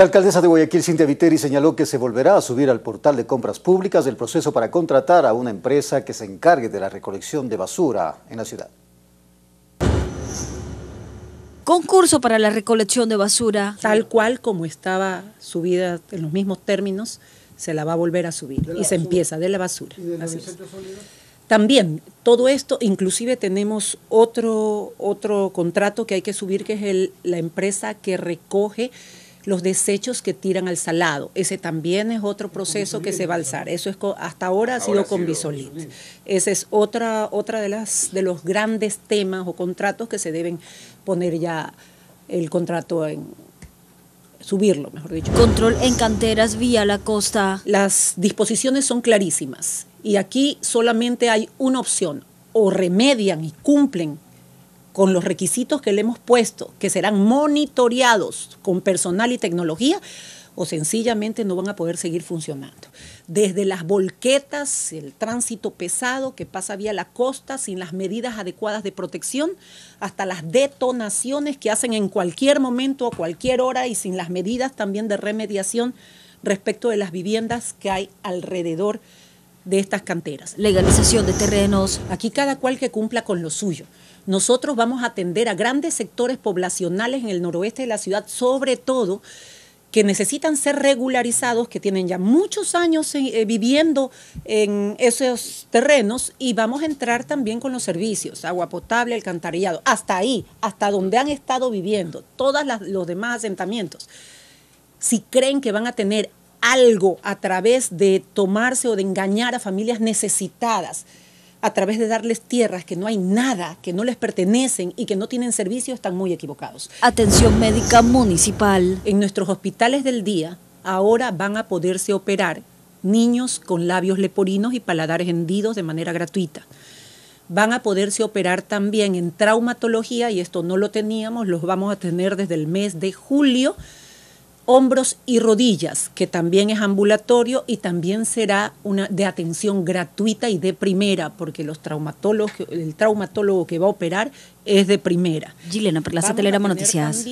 La alcaldesa de Guayaquil, Cintia Viteri, señaló que se volverá a subir al portal de compras públicas el proceso para contratar a una empresa que se encargue de la recolección de basura en la ciudad. Concurso para la recolección de basura. Tal cual como estaba subida en los mismos términos, se la va a volver a subir y se empieza de la basura. también todo esto, inclusive tenemos otro, otro contrato que hay que subir, que es la empresa que recoge los desechos que tiran al salado. Ese también es otro proceso que se va a alzar. Eso es hasta ahora ha sido con Bisolit. Ese es otra otra de las de los grandes temas o contratos que se deben poner ya el contrato en subirlo, mejor dicho. Control en canteras vía la costa. Las disposiciones son clarísimas y aquí solamente hay una opción, o remedian y cumplen con los requisitos que le hemos puesto, que serán monitoreados con personal y tecnología, o sencillamente no van a poder seguir funcionando. Desde las volquetas, el tránsito pesado que pasa vía la costa sin las medidas adecuadas de protección, hasta las detonaciones que hacen en cualquier momento, a cualquier hora y sin las medidas también de remediación respecto de las viviendas que hay alrededor de estas canteras. Legalización de terrenos. Aquí cada cual que cumpla con lo suyo. Nosotros vamos a atender a grandes sectores poblacionales en el noroeste de la ciudad, sobre todo que necesitan ser regularizados, que tienen ya muchos años eh, eh, viviendo en esos terrenos y vamos a entrar también con los servicios, agua potable, alcantarillado, hasta ahí, hasta donde han estado viviendo, todos los demás asentamientos. Si creen que van a tener algo a través de tomarse o de engañar a familias necesitadas, a través de darles tierras que no hay nada, que no les pertenecen y que no tienen servicio, están muy equivocados. Atención médica municipal. En nuestros hospitales del día ahora van a poderse operar niños con labios leporinos y paladares hendidos de manera gratuita. Van a poderse operar también en traumatología, y esto no lo teníamos, los vamos a tener desde el mes de julio hombros y rodillas, que también es ambulatorio y también será una de atención gratuita y de primera, porque los traumatólogos, el traumatólogo que va a operar es de primera. Gilena, pero las noticias.